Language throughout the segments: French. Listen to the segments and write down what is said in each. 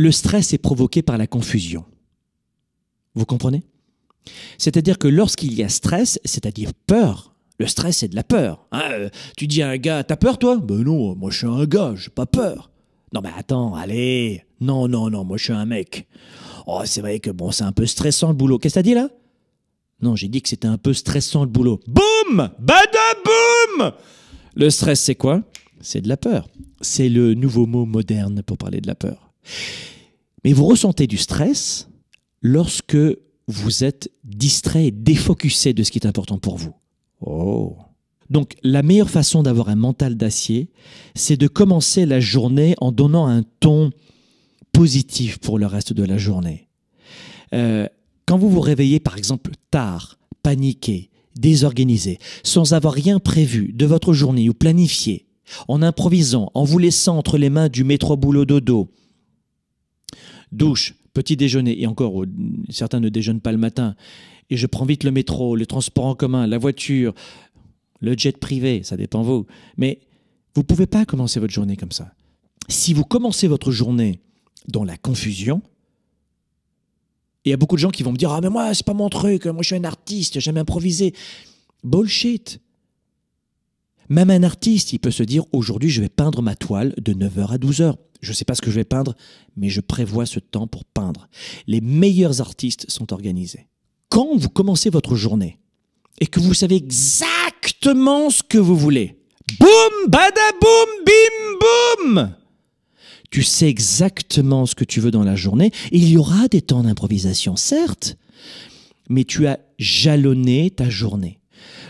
le stress est provoqué par la confusion. Vous comprenez C'est-à-dire que lorsqu'il y a stress, c'est-à-dire peur, le stress c'est de la peur. Hein, euh, tu dis à un gars, t'as peur toi Ben non, moi je suis un gars, j'ai pas peur. Non mais attends, allez, non, non, non, moi je suis un mec. Oh, c'est vrai que bon, c'est un peu stressant le boulot. Qu'est-ce que t'as dit là Non, j'ai dit que c'était un peu stressant le boulot. Boum Badaboum Le stress c'est quoi C'est de la peur. C'est le nouveau mot moderne pour parler de la peur. Mais vous ressentez du stress lorsque vous êtes distrait et défocussé de ce qui est important pour vous. Oh. Donc la meilleure façon d'avoir un mental d'acier, c'est de commencer la journée en donnant un ton positif pour le reste de la journée. Euh, quand vous vous réveillez par exemple tard, paniqué, désorganisé, sans avoir rien prévu de votre journée ou planifié, en improvisant, en vous laissant entre les mains du métro boulot dodo, douche, petit déjeuner, et encore, certains ne déjeunent pas le matin, et je prends vite le métro, le transport en commun, la voiture, le jet privé, ça dépend vous. Mais vous ne pouvez pas commencer votre journée comme ça. Si vous commencez votre journée dans la confusion, il y a beaucoup de gens qui vont me dire Ah, mais moi, c'est pas mon truc, moi je suis un artiste, j'aime improviser. Bullshit même un artiste, il peut se dire aujourd'hui je vais peindre ma toile de 9h à 12h. Je ne sais pas ce que je vais peindre, mais je prévois ce temps pour peindre. Les meilleurs artistes sont organisés. Quand vous commencez votre journée et que vous savez exactement ce que vous voulez, boum, badaboum, bim, boum, tu sais exactement ce que tu veux dans la journée. Il y aura des temps d'improvisation, certes, mais tu as jalonné ta journée.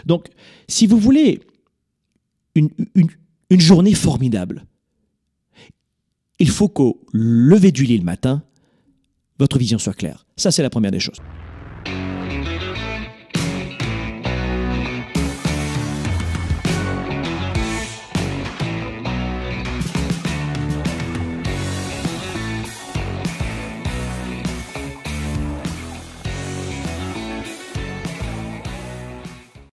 Donc, si vous voulez une, journée formidable. Il faut qu'au lever du lit le matin, votre vision soit claire. Ça, c'est la première des choses.